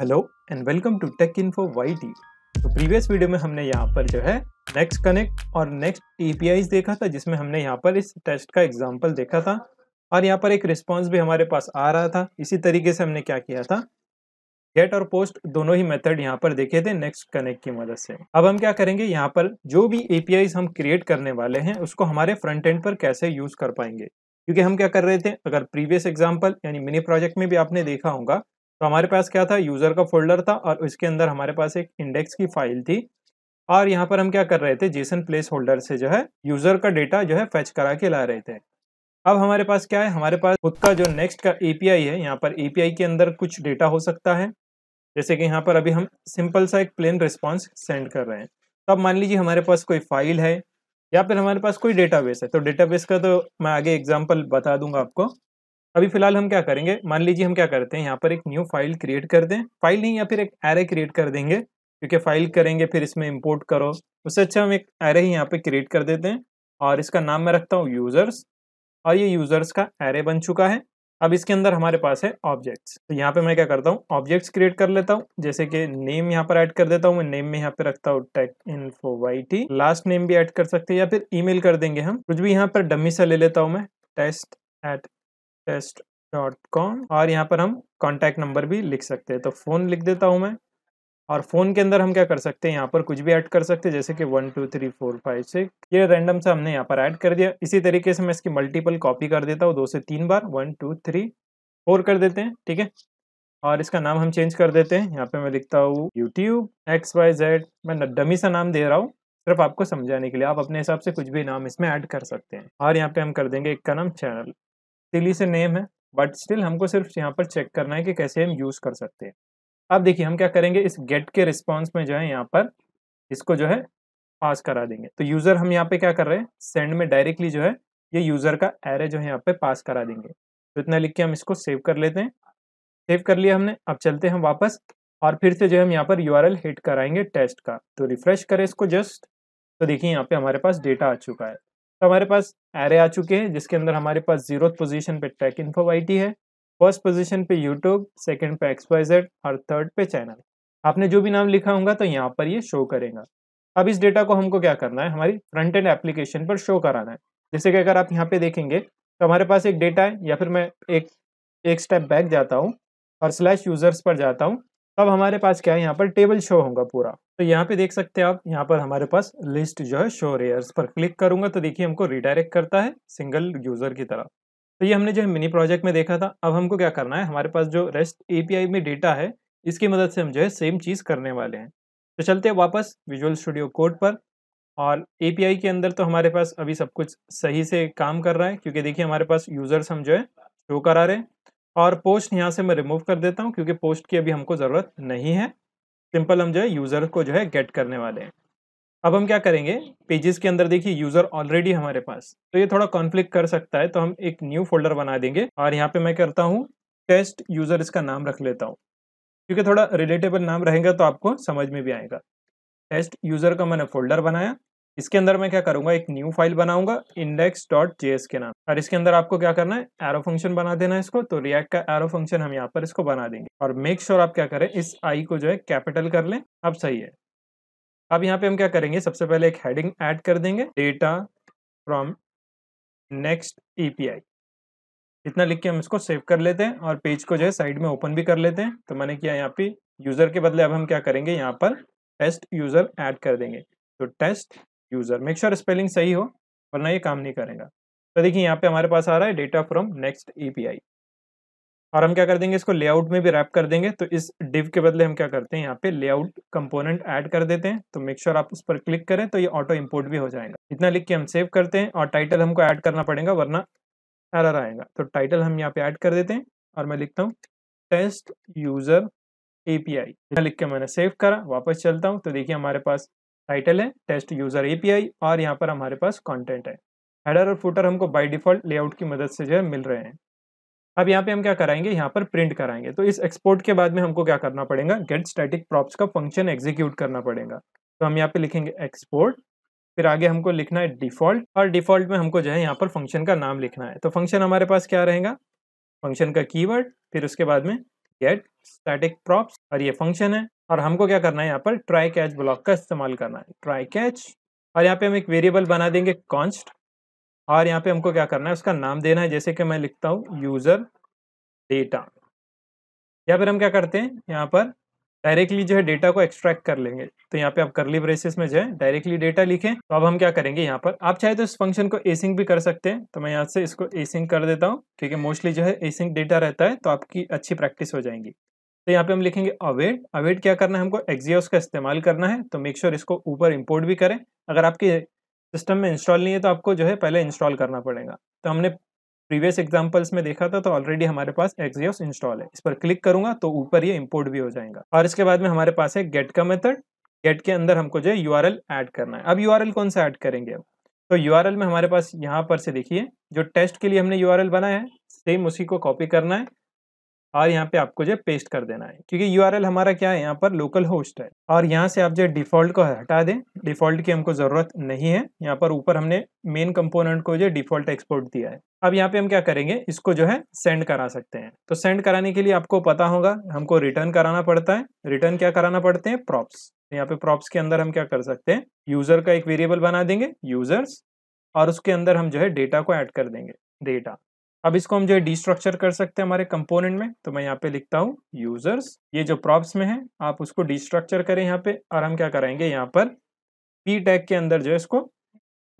hello and welcome to tech info Y T तो previous video में हमने यहाँ पर जो है नेक्स्ट कनेक्ट और नेक्स्ट ए देखा था जिसमें हमने यहाँ पर इस टेस्ट का एग्जाम्पल देखा था और यहाँ पर एक रिस्पॉन्स भी हमारे पास आ रहा था इसी तरीके से हमने क्या किया था गेट और पोस्ट दोनों ही मेथड यहाँ पर देखे थे नेक्स्ट कनेक्ट की मदद से अब हम क्या करेंगे यहाँ पर जो भी ए हम क्रिएट करने वाले हैं उसको हमारे फ्रंट एंड पर कैसे यूज कर पाएंगे क्योंकि हम क्या कर रहे थे अगर प्रीवियस एग्जाम्पल यानी मिनी प्रोजेक्ट में भी आपने देखा होगा तो हमारे पास क्या था यूज़र का फोल्डर था और उसके अंदर हमारे पास एक इंडेक्स की फाइल थी और यहाँ पर हम क्या कर रहे थे जेसन प्लेस होल्डर से जो है यूज़र का डेटा जो है फैच करा के ला रहे थे अब हमारे पास क्या है हमारे पास खुद का जो नेक्स्ट का एपीआई है यहाँ पर एपीआई के अंदर कुछ डेटा हो सकता है जैसे कि यहाँ पर अभी हम सिंपल सा एक प्लेन रिस्पॉन्स सेंड कर रहे हैं तो अब मान लीजिए हमारे पास कोई फाइल है या फिर हमारे पास कोई डेटाबेस है तो डेटाबेस का तो मैं आगे एग्जांपल बता दूंगा आपको अभी फिलहाल हम क्या करेंगे मान लीजिए हम क्या करते हैं यहाँ पर एक न्यू फाइल क्रिएट कर दें फाइल नहीं या फिर एक एरे क्रिएट कर देंगे क्योंकि फाइल करेंगे फिर इसमें इम्पोर्ट करो उससे अच्छा हम एक एरे ही यहाँ पे क्रिएट कर देते हैं और इसका नाम मैं रखता हूँ यूज़र्स और ये यूज़र्स का एरे बन चुका है अब इसके अंदर हमारे पास है ऑब्जेक्ट्स तो यहाँ पे मैं क्या करता हूँ ऑब्जेक्ट्स क्रिएट कर लेता हूँ जैसे कि नेम यहाँ पर ऐड कर देता हूँ मैं नेम में यहाँ पे रखता हूँ tech info Y T last name भी ऐड कर सकते हैं या फिर ईमेल कर देंगे हम कुछ भी यहाँ पर डमी सा ले लेता हूँ मैं test at test dot com और यहाँ पर हम कॉन्टैक्ट नंबर भी लिख सकते हैं तो फ़ोन लिख देता हूँ मैं और फ़ोन के अंदर हम क्या कर सकते हैं यहाँ पर कुछ भी ऐड कर सकते हैं जैसे कि one two three four five six ये रैंडम से हमने यहाँ पर ऐड कर दिया इसी तरीके से मैं इसकी मल्टीपल कॉपी कर देता हूँ दो से तीन बार वन टू थ्री फोर कर देते हैं ठीक है और इसका नाम हम चेंज कर देते हैं यहाँ पे मैं लिखता हूँ यूट्यूब एक्स वाई जेड मैं डमी सा नाम दे रहा हूँ सिर्फ आपको समझाने के लिए आप अपने हिसाब से कुछ भी नाम इसमें ऐड कर सकते हैं और यहाँ पे हम कर देंगे एक का नाम चैनल सिली से नेम है बट स्टिल हमको सिर्फ यहाँ पर चेक करना है कि कैसे हम यूज़ कर सकते हैं अब देखिए हम क्या करेंगे इस गेट के रिस्पॉन्स में जो है यहाँ पर इसको जो है पास करा देंगे तो यूज़र हम यहाँ पे क्या कर रहे हैं सेंड में डायरेक्टली जो है ये यूज़र का एरे जो है यहाँ पे पास करा देंगे तो इतना लिख के हम इसको सेव कर लेते हैं सेव कर लिया हमने अब चलते हैं हम वापस और फिर से जो है हम यहाँ पर यू हिट कराएंगे टेस्ट का तो रिफ्रेश करें इसको जस्ट तो देखिए यहाँ पे हमारे पास डेटा आ चुका है तो हमारे पास एरे आ चुके हैं जिसके अंदर हमारे पास जीरो पोजीशन पे ट्रैक इन्फो वाई है फर्स्ट पोजीशन पे यूट्यूब सेकंड पे एक्स वाई जेड और थर्ड पे चैनल आपने जो भी नाम लिखा होगा तो यहाँ पर ये शो करेगा अब इस डेटा को हमको क्या करना है हमारी फ्रंट एंड एप्लीकेशन पर शो कराना है जैसे कि अगर आप यहाँ पे देखेंगे तो हमारे पास एक डेटा है या फिर मैं एक एक स्टेप बैक जाता हूँ और स्लैश यूजर्स पर जाता हूँ तब हमारे पास क्या है यहाँ पर टेबल शो होगा पूरा तो यहाँ पे देख सकते हैं आप यहाँ पर हमारे पास लिस्ट जो है शो रेयर्स पर क्लिक करूंगा तो देखिए हमको रिडायरेक्ट करता है सिंगल यूजर की तरह तो ये हमने जो है मिनी प्रोजेक्ट में देखा था अब हमको क्या करना है हमारे पास जो रेस्ट ए में डेटा है इसकी मदद से हम जो है सेम चीज़ करने वाले हैं तो चलते हैं वापस विजुअल स्टूडियो कोड पर और एपीआई के अंदर तो हमारे पास अभी सब कुछ सही से काम कर रहा है क्योंकि देखिए हमारे पास यूज़र्स हम जो है शो करा रहे हैं और पोस्ट यहाँ से मैं रिमूव कर देता हूँ क्योंकि पोस्ट की अभी हमको ज़रूरत नहीं है सिंपल हम जो है यूज़र को जो है गेट करने वाले हैं अब हम क्या करेंगे पेजेस के अंदर देखिए यूज़र ऑलरेडी हमारे पास तो ये थोड़ा कॉन्फ्लिक्ट कर सकता है तो हम एक न्यू फोल्डर बना देंगे और यहाँ पे मैं करता हूँ टेस्ट यूज़र इसका नाम रख लेता हूँ क्योंकि थोड़ा रिलेटेबल नाम रहेगा तो आपको समझ में भी आएगा टेस्ट यूज़र का मैंने फोल्डर बनाया इसके अंदर मैं क्या करूंगा एक न्यू फाइल बनाऊंगा इंडेक्स डॉट जेएस के नाम और इसके अंदर आपको क्या करना है एरो फंक्शन बना देना है इसको तो रिएक्ट का एरो फंक्शन हम यहाँ पर इसको बना देंगे और मेक श्योर sure आप क्या करें इस आई को जो है कैपिटल कर लें अब सही है अब यहाँ पे हम क्या करेंगे सबसे पहले एक हेडिंग एड कर देंगे डेटा फ्रॉम नेक्स्ट ईपीआई इतना लिख के हम इसको सेव कर लेते हैं और पेज को जो है साइड में ओपन भी कर लेते हैं तो मैंने किया यहाँ पे यूजर के बदले अब हम क्या करेंगे यहाँ पर टेस्ट यूजर ऐड कर देंगे तो test user make sure spelling सही हो वरना ये काम नहीं करेगा तो देखिए यहाँ पे हमारे पास आ रहा है डेटा फ्रॉम नेक्स्ट एपीआई और हम क्या कर देंगे इसको लेआउट में भी रैप कर देंगे तो इस डिव के बदले हम क्या करते हैं यहाँ पे लेआउट कंपोनेंट ऐड कर देते हैं तो मेक श्योर sure आप उस पर क्लिक करें तो ये ऑटो इंपोर्ट भी हो जाएगा इतना लिख के हम सेव करते हैं और टाइटल हमको ऐड करना पड़ेगा वरना एरर आएगा तो टाइटल हम यहाँ पे ऐड कर देते हैं और मैं लिखता हूँ टेस्ट यूजर एपीआई लिख के मैंने सेव करा वापस चलता हूँ तो देखिए हमारे पास टाइटल है टेस्ट यूजर एपीआई और यहाँ पर हमारे पास कंटेंट है हेडर और फुटर हमको बाय डिफॉल्ट लेआउट की मदद से जो है मिल रहे हैं अब यहाँ पे हम क्या कराएंगे यहाँ पर प्रिंट कराएंगे तो इस एक्सपोर्ट के बाद में हमको क्या करना पड़ेगा गेट स्टैटिक प्रॉप्स का फंक्शन एग्जीक्यूट करना पड़ेगा तो हम यहाँ पे लिखेंगे एक्सपोर्ट फिर आगे हमको लिखना है डिफॉल्ट और डिफॉल्ट में हमको जो है यहाँ पर फंक्शन का नाम लिखना है तो फंक्शन हमारे पास क्या रहेगा फंक्शन का कीवर्ड फिर उसके बाद में गेट स्टैटिक प्रॉप्स और ये फंक्शन है और हमको क्या करना है यहाँ पर ट्राई कैच ब्लॉक का इस्तेमाल करना है ट्राई कैच और यहाँ पे हम एक वेरिएबल बना देंगे कॉन्स्ट और यहाँ पे हमको क्या करना है उसका नाम देना है जैसे कि मैं लिखता हूँ यूज़र डेटा या फिर हम क्या करते हैं यहाँ पर डायरेक्टली जो है डेटा को एक्सट्रैक्ट कर लेंगे तो यहाँ पे आप करली ब्रेसेस में जो है डायरेक्टली डेटा लिखें तो अब हम क्या करेंगे यहाँ पर आप चाहे तो इस फंक्शन को एसिंग भी कर सकते हैं तो मैं यहाँ से इसको एसिंग कर देता हूँ क्योंकि मोस्टली जो है एसिंग डेटा रहता है तो आपकी अच्छी प्रैक्टिस हो जाएंगी तो यहाँ पे हम लिखेंगे अवेट अवेट क्या करना है हमको एक्जियोस का इस्तेमाल करना है तो मेक श्योर sure इसको ऊपर इम्पोर्ट भी करें अगर आपके सिस्टम में इंस्टॉल नहीं है तो आपको जो है पहले इंस्टॉल करना पड़ेगा तो हमने प्रीवियस एग्जांपल्स में देखा था तो ऑलरेडी हमारे पास एक्सियोस इंस्टॉल है इस पर क्लिक करूंगा तो ऊपर ये इंपोर्ट भी हो जाएगा और इसके बाद में हमारे पास है गेट का मेथड गेट के अंदर हमको जो है यू ऐड करना है अब यू कौन सा ऐड करेंगे अब तो यू में हमारे पास यहाँ पर से देखिए जो टेस्ट के लिए हमने यू बनाया है सेम उसी को कॉपी करना है और यहाँ पे आपको जो पेस्ट कर देना है क्योंकि यू हमारा क्या है यहाँ पर लोकल होस्ट है और यहाँ से आप जो डिफॉल्ट को हटा दें डिफॉल्ट की हमको ज़रूरत नहीं है यहाँ पर ऊपर हमने मेन कंपोनेंट को जो डिफॉल्ट एक्सपोर्ट दिया है अब यहाँ पे हम क्या करेंगे इसको जो है सेंड करा सकते हैं तो सेंड कराने के लिए आपको पता होगा हमको रिटर्न कराना पड़ता है रिटर्न क्या कराना पड़ते हैं प्रॉप्स तो यहाँ पे प्रॉप्स के अंदर हम क्या कर सकते हैं यूजर का एक वेरिएबल बना देंगे यूजर्स और उसके अंदर हम जो है डेटा को ऐड कर देंगे डेटा अब इसको हम जो है डिस्ट्रक्चर कर सकते हैं हमारे कंपोनेंट में तो मैं यहाँ पे लिखता हूँ यूजर्स ये जो प्रॉप्स में है आप उसको डिस्ट्रक्चर करें यहाँ पे और हम क्या कराएंगे यहाँ पर पी टैग के अंदर जो है इसको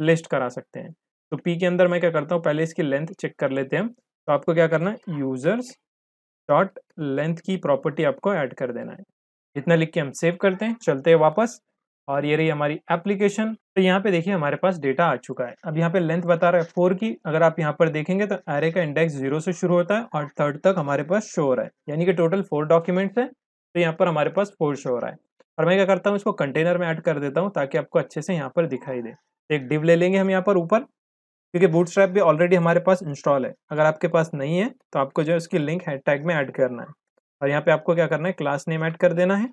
लिस्ट करा सकते हैं तो पी के अंदर मैं क्या करता हूँ पहले इसकी लेंथ चेक कर लेते हैं तो आपको क्या करना है यूजर्स डॉट लेंथ की प्रॉपर्टी आपको ऐड कर देना है इतना लिख के हम सेव करते हैं चलते हैं वापस और ये रही हमारी एप्लीकेशन तो यहाँ पे देखिए हमारे पास डेटा आ चुका है अब यहाँ पे लेंथ बता रहा है फोर की अगर आप यहाँ पर देखेंगे तो एरे का इंडेक्स जीरो से शुरू होता है और थर्ड तक हमारे पास शो हो रहा है यानी कि टोटल फोर डॉक्यूमेंट्स है तो यहाँ पर हमारे पास फोर शो हो रहा है और मैं क्या करता हूँ इसको कंटेनर में ऐड कर देता हूँ ताकि आपको अच्छे से यहाँ पर दिखाई दे एक डिव ले लेंगे हम यहाँ पर ऊपर क्योंकि बूट भी ऑलरेडी हमारे पास इंस्टॉल है अगर आपके पास नहीं है तो आपको जो है उसकी लिंक हैड टैग में ऐड करना है और यहाँ पे आपको क्या करना है क्लास नेम ऐड कर देना है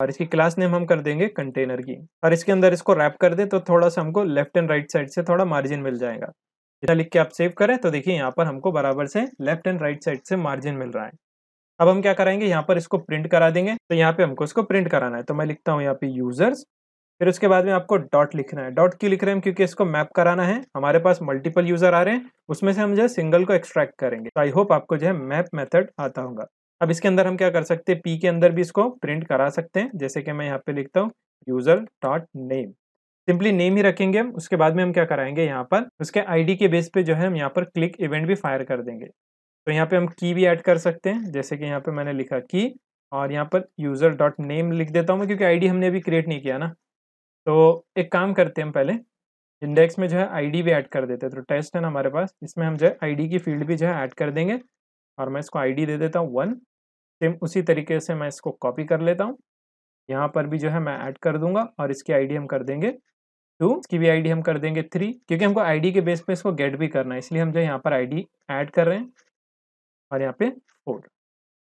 और इसकी क्लास नेम हम कर देंगे कंटेनर की और इसके अंदर इसको रैप कर दे तो थोड़ा सा हमको लेफ्ट एंड राइट साइड से थोड़ा मार्जिन मिल जाएगा इतना लिख के आप सेव करें तो देखिए यहाँ पर हमको बराबर से लेफ्ट एंड राइट साइड से मार्जिन मिल रहा है अब हम क्या कराएंगे यहाँ पर इसको प्रिंट करा देंगे तो यहाँ पे हमको इसको प्रिंट कराना है तो मैं लिखता हूँ यहाँ पे यूजर्स फिर उसके बाद में आपको डॉट लिखना है डॉट क्यों लिख रहे हैं क्योंकि इसको मैप कराना है हमारे पास मल्टीपल यूजर आ रहे हैं उसमें से हम जो है सिंगल को एक्सट्रैक्ट करेंगे तो आई होप आपको जो है मैप मेथड आता होगा अब इसके अंदर हम क्या कर सकते हैं पी के अंदर भी इसको प्रिंट करा सकते हैं जैसे कि मैं यहाँ पे लिखता हूँ user dot name simply name ही रखेंगे हम उसके बाद में हम क्या कराएंगे यहाँ पर उसके आईडी के बेस पे जो है हम यहाँ पर क्लिक इवेंट भी फायर कर देंगे तो यहाँ पे हम की भी ऐड कर सकते हैं जैसे कि यहाँ पे मैंने लिखा की और यहाँ पर यूजर डॉट नेम लिख देता हूँ मैं क्योंकि आईडी हमने अभी क्रिएट नहीं किया ना तो एक काम करते हैं हम पहले इंडेक्स में जो है आईडी भी ऐड कर देते हैं तो टेस्ट है ना हमारे पास इसमें हम जो है आईडी की फील्ड भी जो है ऐड कर देंगे और मैं इसको आईडी दे देता हूँ वन सेम उसी तरीके से मैं इसको कॉपी कर लेता हूँ यहाँ पर भी जो है मैं ऐड कर दूंगा और इसकी आईडी हम कर देंगे टू इसकी भी आईडी हम कर देंगे थ्री क्योंकि हमको आईडी के बेस पे इसको गेट भी करना है इसलिए हम जो यहाँ पर आईडी ऐड कर रहे हैं और यहाँ पे फोर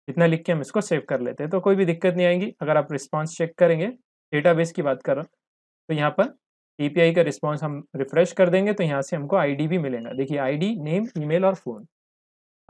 इतना लिख के हम इसको सेव कर लेते हैं तो कोई भी दिक्कत नहीं आएगी अगर आप रिस्पॉन्स चेक करेंगे बेस की बात कर रहा हूँ तो यहाँ पर ए का रिस्पॉन्स हम रिफ्रेश कर देंगे तो यहाँ से हमको आई भी मिलेगा देखिए आई नेम ई और फ़ोन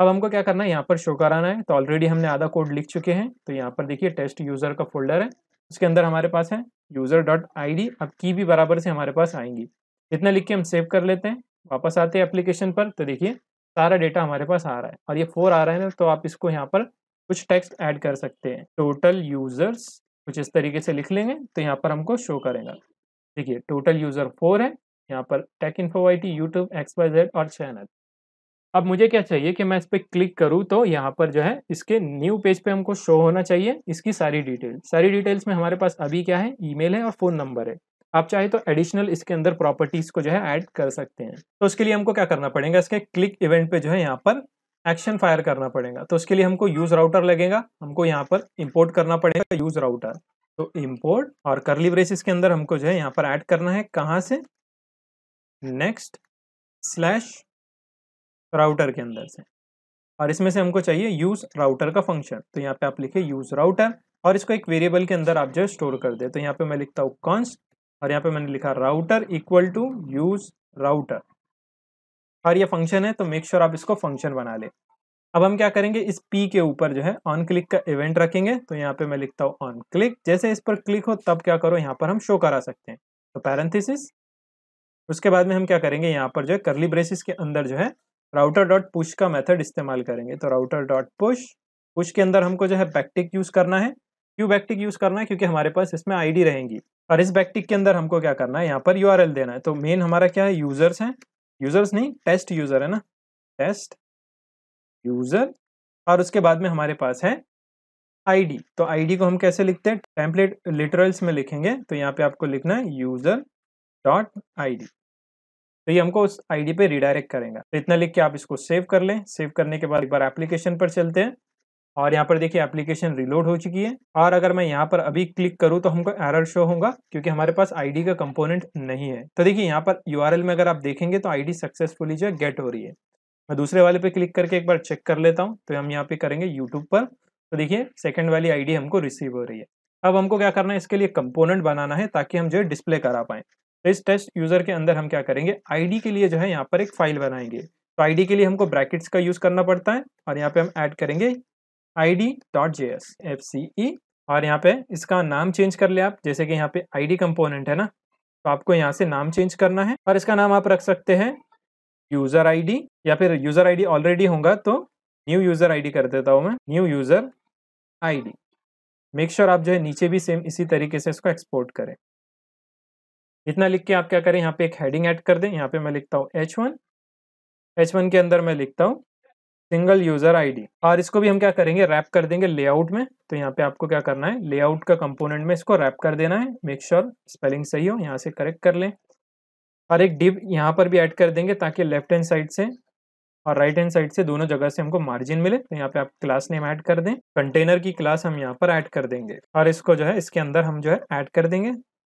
अब हमको क्या करना है यहाँ पर शो कराना है तो ऑलरेडी हमने आधा कोड लिख चुके हैं तो यहाँ पर देखिए टेस्ट यूज़र का फोल्डर है उसके अंदर हमारे पास है यूज़र डॉट आई अब की भी बराबर से हमारे पास आएंगी इतना लिख के हम सेव कर लेते हैं वापस आते हैं एप्लीकेशन पर तो देखिए सारा डेटा हमारे पास आ रहा है और ये फोर आ रहा है ना तो आप इसको यहाँ पर कुछ टेक्स्ट ऐड कर सकते हैं टोटल यूज़र्स कुछ इस तरीके से लिख लेंगे तो यहाँ पर हमको शो करेगा देखिए टोटल यूज़र फोर है यहाँ पर tech info I T YouTube X Y Z और चैनल अब मुझे क्या चाहिए कि मैं इस पर क्लिक करूँ तो यहाँ पर जो है इसके न्यू पेज पे हमको शो होना चाहिए इसकी सारी डिटेल सारी डिटेल्स में हमारे पास अभी क्या है ईमेल है और फ़ोन नंबर है आप चाहे तो एडिशनल इसके अंदर प्रॉपर्टीज़ को जो है ऐड कर सकते हैं तो उसके लिए हमको क्या करना पड़ेगा इसके क्लिक इवेंट पे जो है यहाँ पर एक्शन फायर करना पड़ेगा तो उसके लिए हमको यूज़ राउटर लगेगा हमको यहाँ पर इम्पोर्ट करना पड़ेगा यूज़ राउटर तो इम्पोर्ट और करली ब्रेसिस के अंदर हमको जो है यहाँ पर ऐड करना है कहाँ से नेक्स्ट स्लैश राउटर के अंदर से और इसमें से हमको चाहिए यूज़ राउटर का फंक्शन तो यहाँ पे आप लिखे यूज़ राउटर और इसको एक वेरिएबल के अंदर आप जो है स्टोर कर दे तो यहाँ पे मैं लिखता हूँ कॉन्स और यहाँ पे मैंने लिखा router equal to use router और ये फंक्शन है तो मेक श्योर sure आप इसको फंक्शन बना ले अब हम क्या करेंगे इस पी के ऊपर जो है ऑन क्लिक का इवेंट रखेंगे तो यहाँ पे मैं लिखता हूँ ऑन क्लिक जैसे इस पर क्लिक हो तब क्या करो यहाँ पर हम शो करा सकते हैं तो पैरेंथिस उसके बाद में हम क्या करेंगे यहाँ पर जो है करली ब्रेसिस के अंदर जो है राउटर डॉट पुश का मेथड इस्तेमाल करेंगे तो राउटर डॉट पुश पुश के अंदर हमको जो है बैक्टिक यूज़ करना है क्यों बैक्टिक यूज़ करना है क्योंकि हमारे पास इसमें आईडी रहेंगी और इस बैक्टिक के अंदर हमको क्या करना है यहाँ पर यू देना है तो मेन हमारा क्या है यूज़र्स हैं यूज़र्स नहीं टेस्ट यूज़र है ना टेस्ट यूज़र और उसके बाद में हमारे पास है आईडी तो आईडी को हम कैसे लिखते हैं टेम्पलेट लिटरल्स में लिखेंगे तो यहाँ पे आपको लिखना है यूज़र डॉट आई डी तो ये हमको उस आईडी पे रिडायरेक्ट करेगा तो इतना लिख के आप इसको सेव कर लें सेव करने के बाद एक बार एप्लीकेशन पर चलते हैं और यहाँ पर देखिए एप्लीकेशन रिलोड हो चुकी है और अगर मैं यहाँ पर अभी क्लिक करूँ तो हमको एरर शो होगा क्योंकि हमारे पास आईडी का कंपोनेंट नहीं है तो देखिए यहाँ पर यूआरएल में अगर आप देखेंगे तो आईडी सक्सेसफुली जो है गेट हो रही है मैं दूसरे वाले पे क्लिक करके एक बार चेक कर लेता हूँ तो हम यहाँ पे करेंगे यूट्यूब पर तो देखिए सेकेंड वाली आईडी हमको रिसीव हो रही है अब हमको क्या करना है इसके लिए कंपोनेंट बनाना है ताकि हम जो है डिस्प्ले करा पाए इस टेस्ट यूजर के अंदर हम क्या करेंगे आईडी के लिए जो है यहाँ पर एक फाइल बनाएंगे तो आईडी के लिए हमको ब्रैकेट्स का यूज करना पड़ता है और यहाँ पे हम ऐड करेंगे I D dot J S F C E और यहाँ पे इसका नाम चेंज कर ले आप जैसे कि यहाँ पे आई डी कंपोनेंट है ना तो आपको यहाँ से नाम चेंज करना है और इसका नाम आप रख सकते हैं यूजर डी या फिर यूजर डी ऑलरेडी होगा तो न्यू यूजर डी कर देता हूँ मैं new user D make sure आप जो है नीचे भी सेम इसी तरीके से इसको एक्सपोर्ट करें इतना लिख के आप क्या करें यहाँ पे एक हेडिंग ऐड कर दें यहाँ पे मैं लिखता हूँ एच वन एच वन के अंदर मैं लिखता हूँ सिंगल यूजर आईडी और इसको भी हम क्या करेंगे रैप कर देंगे लेआउट में तो यहाँ पे आपको क्या करना है लेआउट का कंपोनेंट में इसको रैप कर देना है मेक श्योर स्पेलिंग सही हो यहाँ से करेक्ट कर लें और एक डिप यहाँ पर भी ऐड कर देंगे ताकि लेफ्ट हैंड साइड से और राइट हैंड साइड से दोनों जगह से हमको मार्जिन मिले तो यहाँ पे आप क्लास नेम ऐड कर दें कंटेनर की क्लास हम यहाँ पर ऐड कर देंगे और इसको जो है इसके अंदर हम जो है ऐड कर देंगे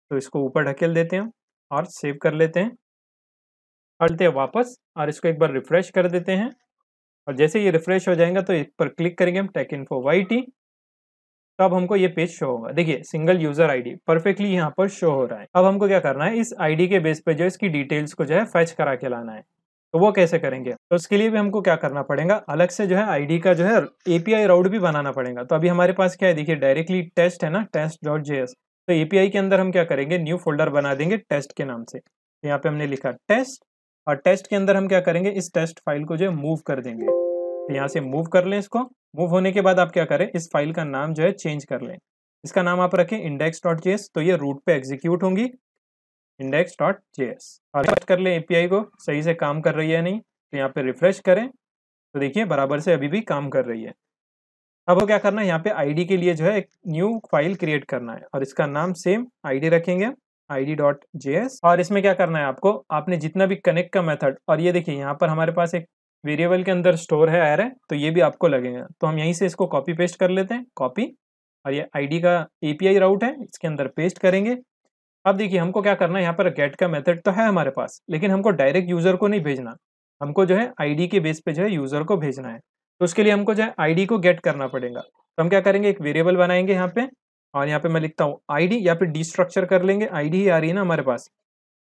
तो इसको ऊपर ढकेल देते हैं और सेव कर लेते हैं हटते हैं वापस और इसको एक बार रिफ्रेश कर देते हैं और जैसे ये रिफ्रेश हो जाएगा तो एक पर क्लिक करेंगे हम tech info Y T तब हमको ये पेज शो होगा देखिए सिंगल यूजर आईडी परफेक्टली यहाँ पर शो हो रहा है अब हमको क्या करना है इस आईडी के बेस पे जो है इसकी डिटेल्स को जो है फैच करा के लाना है तो वो कैसे करेंगे तो उसके लिए भी हमको क्या करना पड़ेगा अलग से जो है आईडी का जो है एपीआई राउट भी बनाना पड़ेगा तो अभी हमारे पास क्या है देखिए डायरेक्टली टेस्ट है ना टेस्ट डॉट जे तो एपीआई के अंदर हम क्या करेंगे न्यू फोल्डर बना देंगे टेस्ट के नाम से तो यहाँ पे हमने लिखा टेस्ट और टेस्ट के अंदर हम क्या करेंगे इस टेस्ट फाइल को जो है मूव कर देंगे तो यहाँ से मूव कर लें इसको मूव होने के बाद आप क्या करें इस फाइल का नाम जो है चेंज कर लें इसका नाम आप रखें इंडेक्स डॉट जे तो ये रूट पे एग्जीक्यूट होंगी इंडेक्स डॉट जेएस और टेस्ट कर लें एपीआई को सही से काम कर रही है नहीं तो यहाँ पे रिफ्रेश करें तो देखिए बराबर से अभी भी काम कर रही है अब वो क्या करना है यहाँ पे आईडी के लिए जो है एक न्यू फाइल क्रिएट करना है और इसका नाम सेम आईडी रखेंगे आई और इसमें क्या करना है आपको आपने जितना भी कनेक्ट का मेथड और ये देखिए यहाँ पर हमारे पास एक वेरिएबल के अंदर स्टोर है एर है तो ये भी आपको लगेगा तो हम यहीं से इसको कॉपी पेस्ट कर लेते हैं कॉपी और ये आईडी का एपीआई राउट है इसके अंदर पेस्ट करेंगे अब देखिए हमको क्या करना है यहाँ पर गेट का मेथड तो है हमारे पास लेकिन हमको डायरेक्ट यूजर को नहीं भेजना हमको जो है आईडी के बेस पे जो है यूजर को भेजना है तो उसके लिए हमको जो है आई को गेट करना पड़ेगा तो हम क्या करेंगे एक वेरिएबल बनाएंगे यहाँ पे और यहाँ पे मैं लिखता हूँ आई या फिर डिस्ट्रक्चर कर लेंगे आई ही आ रही है ना हमारे पास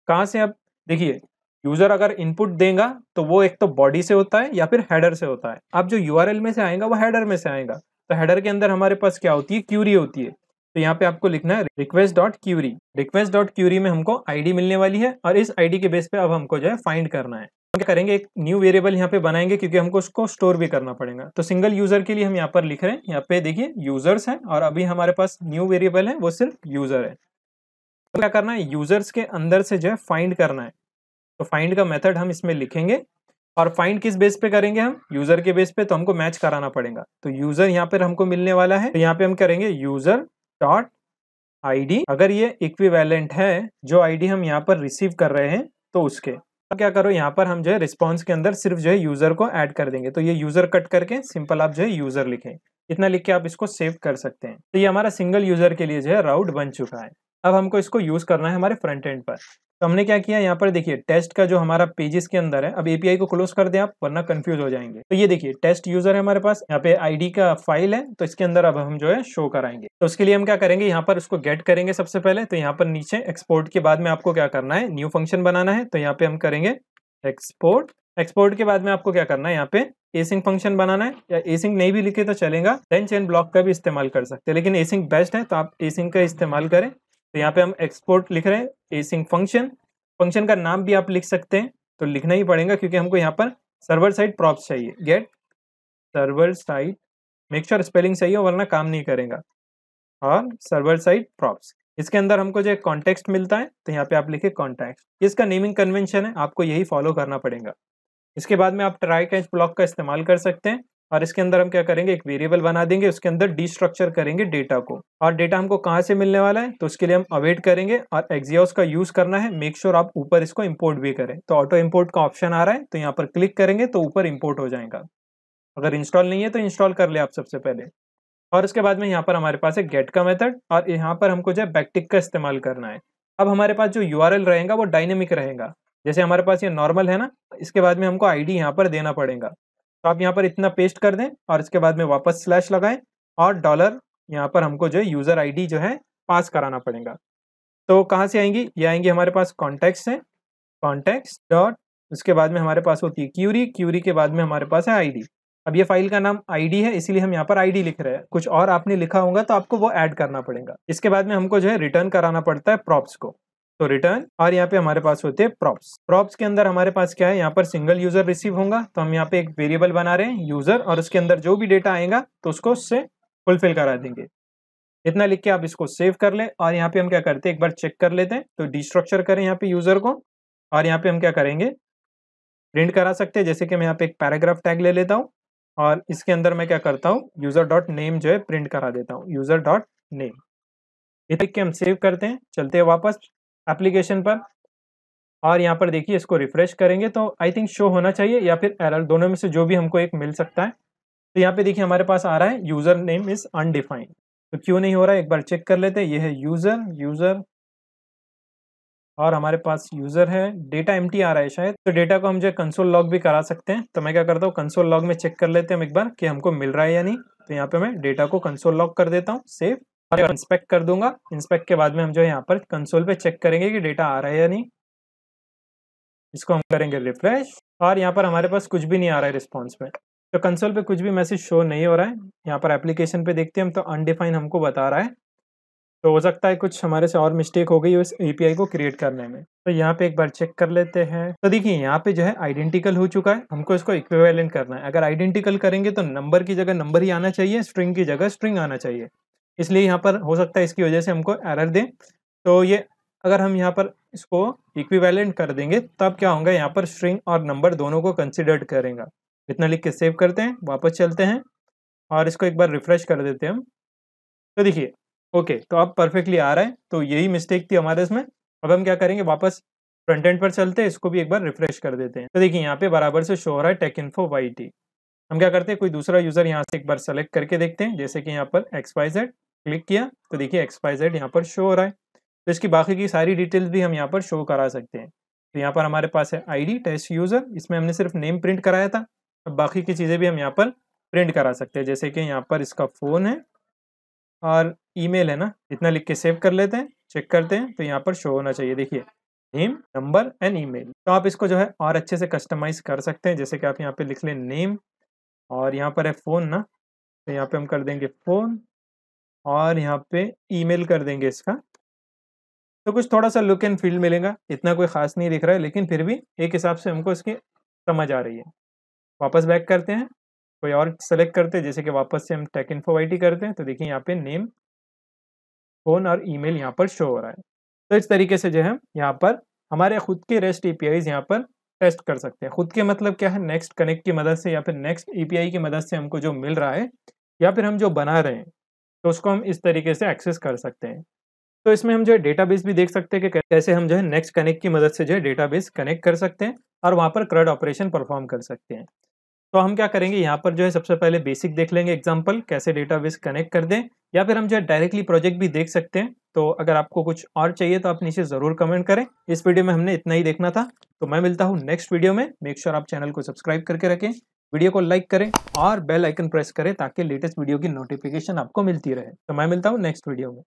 कहाँ से आप देखिए यूजर अगर इनपुट देगा तो वो एक तो बॉडी से होता है या फिर हेडर से होता है आप जो यू में से आएगा वो हेडर में से आएगा तो हेडर के अंदर हमारे पास क्या होती है क्यूरी होती है तो यहाँ पे आपको लिखना है request dot query request dot query में हमको आईडी मिलने वाली है और इस आईडी के बेस पे अब हमको जो है फाइंड करना है हम क्या करेंगे एक न्यू वेरिएबल यहाँ पे बनाएंगे क्योंकि हमको उसको स्टोर भी करना पड़ेगा तो सिंगल यूजर के लिए हम यहाँ पर लिख रहे हैं यहाँ पे देखिए यूजर्स हैं और अभी हमारे पास न्यू वेरिएबल है वो सिर्फ यूजर है तो क्या करना है यूजर्स के अंदर से जो है फाइंड करना है तो फाइंड का मेथड हम इसमें लिखेंगे और फाइंड किस बेस पे करेंगे हम यूजर के बेस पे तो हमको मैच कराना पड़ेगा तो यूजर यहाँ पर हमको मिलने वाला है तो यहाँ पे हम करेंगे यूजर डॉट आई अगर ये इक्विवेलेंट है जो आई हम यहाँ पर रिसीव कर रहे हैं तो उसके अब क्या करो यहाँ पर हम जो है रिस्पॉन्स के अंदर सिर्फ जो है यूजर को ऐड कर देंगे तो ये यूजर कट करके सिंपल आप जो है यूजर लिखें इतना लिख के आप इसको सेव कर सकते हैं तो ये हमारा सिंगल यूजर के लिए जो है राउट बन चुका है अब हमको इसको यूज़ करना है हमारे फ्रंट एंड पर तो हमने क्या किया यहाँ पर देखिए टेस्ट का जो हमारा पेजेस के अंदर है अब एपीआई को क्लोज कर दें आप वरना कंफ्यूज हो जाएंगे तो ये देखिए टेस्ट यूजर है हमारे पास यहाँ पे आईडी का फाइल है तो इसके अंदर अब हम जो है शो कराएंगे तो उसके लिए हम क्या करेंगे यहाँ पर उसको गेट करेंगे सबसे पहले तो यहाँ पर नीचे एक्सपोर्ट के बाद में आपको क्या करना है न्यू फंक्शन बनाना है तो यहाँ पे हम करेंगे एक्सपोर्ट एक्सपोर्ट के बाद में आपको क्या करना है यहाँ पे एसिंग फंक्शन बनाना है या एसिंग नहीं भी लिखे तो चलेगा देन चेन ब्लॉक का भी इस्तेमाल कर सकते हैं लेकिन एसिंग बेस्ट है तो आप एसिंग का इस्तेमाल करें तो यहाँ पे हम एक्सपोर्ट लिख रहे हैं एसिंग फंक्शन फंक्शन का नाम भी आप लिख सकते हैं तो लिखना ही पड़ेगा क्योंकि हमको यहाँ पर सर्वर साइड प्रॉप्स चाहिए get server side make sure spelling सही हो वरना काम नहीं करेगा और सर्वर साइड प्रॉप्स इसके अंदर हमको जो कॉन्टेक्स्ट मिलता है तो यहाँ पे आप लिखे कॉन्टेक्स्ट इसका नेमिंग कन्वेंशन है आपको यही फॉलो करना पड़ेगा इसके बाद में आप ट्राई कैच ब्लॉक का इस्तेमाल कर सकते हैं और इसके अंदर हम क्या करेंगे एक वेरिएबल बना देंगे उसके अंदर डिस्ट्रक्चर करेंगे डेटा को और डेटा हमको कहाँ से मिलने वाला है तो उसके लिए हम अवेट करेंगे और एक्जियोस का यूज करना है मेक श्योर sure आप ऊपर इसको इम्पोर्ट भी करें तो ऑटो इम्पोर्ट का ऑप्शन आ रहा है तो यहाँ पर क्लिक करेंगे तो ऊपर इम्पोर्ट हो जाएगा अगर इंस्टॉल नहीं है तो इंस्टॉल कर ले आप सबसे पहले और उसके बाद में यहाँ पर हमारे पास है गेट का मेथड और यहाँ पर हमको जो है बैकटिक का इस्तेमाल करना है अब हमारे पास जो यू रहेगा वो डायनेमिक रहेगा जैसे हमारे पास ये नॉर्मल है ना इसके बाद में हमको आईडी यहाँ पर देना पड़ेगा तो आप यहाँ पर इतना पेस्ट कर दें और इसके बाद में वापस स्लैश लगाएं और डॉलर यहाँ पर हमको जो है यूज़र आईडी जो है पास कराना पड़ेगा तो कहाँ से आएंगी ये आएंगी हमारे पास कॉन्टेक्ट है कॉन्टेक्ट डॉट उसके बाद में हमारे पास होती है क्यूरी क्यूरी के बाद में हमारे पास है आई अब ये फाइल का नाम आई है इसीलिए हम यहाँ पर आई लिख रहे हैं कुछ और आपने लिखा होगा तो आपको वो ऐड करना पड़ेगा इसके बाद में हमको जो है रिटर्न कराना पड़ता है प्रॉप्स को तो रिटर्न और यहाँ पे हमारे पास होते हैं प्रॉप्स प्रॉप्स के अंदर हमारे पास क्या है यहाँ पर सिंगल यूजर रिसीव होगा तो हम यहाँ पे एक वेरिएबल बना रहे हैं यूजर और उसके अंदर जो भी डेटा आएगा तो उसको उससे फुलफिल करा देंगे इतना लिख के आप इसको सेव कर लें और यहाँ पे हम क्या करते हैं एक बार चेक कर लेते हैं तो डिस्ट्रक्चर करें यहाँ पे यूजर को और यहाँ पे हम क्या करेंगे प्रिंट करा सकते हैं जैसे कि मैं यहाँ पे एक पैराग्राफ टैग ले लेता हूँ और इसके अंदर मैं क्या करता हूँ यूजर डॉट नेम जो है प्रिंट करा देता हूँ यूजर डॉट नेम लिख के हम सेव करते हैं चलते हैं वापस एप्लीकेशन पर और यहाँ पर देखिए इसको रिफ्रेश करेंगे तो आई थिंक शो होना चाहिए या फिर एरर दोनों में से जो भी हमको एक मिल सकता है तो यहाँ पे देखिए हमारे पास आ रहा है यूज़र नेम इज़ अनडिफाइंड तो क्यों नहीं हो रहा है एक बार चेक कर लेते हैं ये है यूज़र यूज़र और हमारे पास यूज़र है डेटा एम आ रहा है शायद तो डेटा को हम जो कंसोल लॉग भी करा सकते हैं तो मैं क्या करता हूँ कंसोल लॉग में चेक कर लेते हैं हम एक बार कि हमको मिल रहा है या नहीं तो यहाँ पे मैं डेटा को कंसोल लॉग कर देता हूँ सेफ इंस्पेक्ट कर दूंगा इंस्पेक्ट के बाद में हम जो है यहाँ पर कंसोल पे चेक करेंगे कि डेटा आ रहा है या नहीं इसको हम करेंगे रिफ्रेश और यहाँ पर हमारे पास कुछ भी नहीं आ रहा है रिस्पॉन्स में तो कंसोल पे कुछ भी मैसेज शो नहीं हो रहा है यहाँ पर एप्लीकेशन पे देखते हैं हम तो अनडिफाइन हमको बता रहा है तो हो सकता है कुछ हमारे से और मिस्टेक हो गई उस एपीआई को क्रिएट करने में तो यहाँ पे एक बार चेक कर लेते हैं तो देखिए यहाँ पे जो है आइडेंटिकल हो चुका है हमको इसको इक्विवेलेंट करना है अगर आइडेंटिकल करेंगे तो नंबर की जगह नंबर ही आना चाहिए स्ट्रिंग की जगह स्ट्रिंग आना चाहिए इसलिए यहाँ पर हो सकता है इसकी वजह से हमको एरर दें तो ये अगर हम यहाँ पर इसको इक्विवेलेंट कर देंगे तब क्या होगा यहाँ पर स्ट्रिंग और नंबर दोनों को कंसिडर करेगा इतना लिख के सेव करते हैं वापस चलते हैं और इसको एक बार रिफ्रेश कर देते हैं हम तो देखिए ओके तो अब परफेक्टली आ रहा है तो यही मिस्टेक थी हमारे इसमें अब हम क्या करेंगे वापस फ्रंट एंड पर चलते हैं इसको भी एक बार रिफ्रेश कर देते हैं तो देखिए यहाँ पे बराबर से शो हो रहा है टेक इन्फो वाई टी हम क्या करते हैं कोई दूसरा यूजर यहाँ से एक बार सेलेक्ट करके देखते हैं जैसे कि यहाँ पर एक्स वाई जेड क्लिक किया तो देखिए एक्स वाई जेड यहाँ पर शो हो रहा है तो इसकी बाकी की सारी डिटेल्स भी हम यहाँ पर शो करा सकते हैं तो यहाँ पर हमारे पास है आईडी टेस्ट यूज़र इसमें हमने सिर्फ नेम प्रिंट कराया था अब बाकी की चीज़ें भी हम यहाँ पर प्रिंट करा सकते हैं जैसे कि यहाँ पर इसका फ़ोन है और मेल है ना इतना लिख के सेव कर लेते हैं चेक करते हैं तो यहाँ पर शो होना चाहिए देखिए नेम नंबर एंड मेल तो आप इसको जो है और अच्छे से कस्टमाइज कर सकते हैं जैसे कि आप यहाँ पर लिख लें नेम और यहाँ पर है फ़ोन ना तो यहाँ पे हम कर देंगे फ़ोन और यहाँ पे ईमेल कर देंगे इसका तो कुछ थोड़ा सा लुक एंड फील्ड मिलेगा इतना कोई खास नहीं दिख रहा है लेकिन फिर भी एक हिसाब से हमको इसकी समझ आ रही है वापस बैक करते हैं कोई और सेलेक्ट करते हैं जैसे कि वापस से हम टेक इन्फो आई करते हैं तो देखिए यहाँ पे नेम फ़ोन और ईमेल यहाँ पर शो हो रहा है तो इस तरीके से जो है यहाँ पर हमारे खुद के रेस्ट ए यहाँ पर टेस्ट कर सकते हैं खुद के मतलब क्या है नेक्स्ट कनेक्ट की मदद से या फिर नेक्स्ट ए की मदद से हमको जो मिल रहा है या फिर हम जो बना रहे हैं तो उसको हम इस तरीके से एक्सेस कर सकते हैं तो इसमें हम जो है डेटाबेस भी देख सकते हैं कि कैसे हम जो है नेक्स्ट कनेक्ट की मदद से जो है डेटाबेस कनेक्ट कर सकते हैं और वहाँ पर क्रड ऑपरेशन परफॉर्म कर सकते हैं तो हम क्या करेंगे यहाँ पर जो है सबसे पहले बेसिक देख लेंगे एग्जाम्पल कैसे डेटाबेस कनेक्ट कर दें या फिर हम जो है डायरेक्टली प्रोजेक्ट भी देख सकते हैं तो अगर आपको कुछ और चाहिए तो आप नीचे ज़रूर कमेंट करें इस वीडियो में हमने इतना ही देखना था तो मैं मिलता हूँ नेक्स्ट वीडियो में मेक श्योर sure आप चैनल को सब्सक्राइब करके रखें वीडियो को लाइक करें और बेल आइकन प्रेस करें ताकि लेटेस्ट वीडियो की नोटिफिकेशन आपको मिलती रहे तो मैं मिलता हूँ नेक्स्ट वीडियो में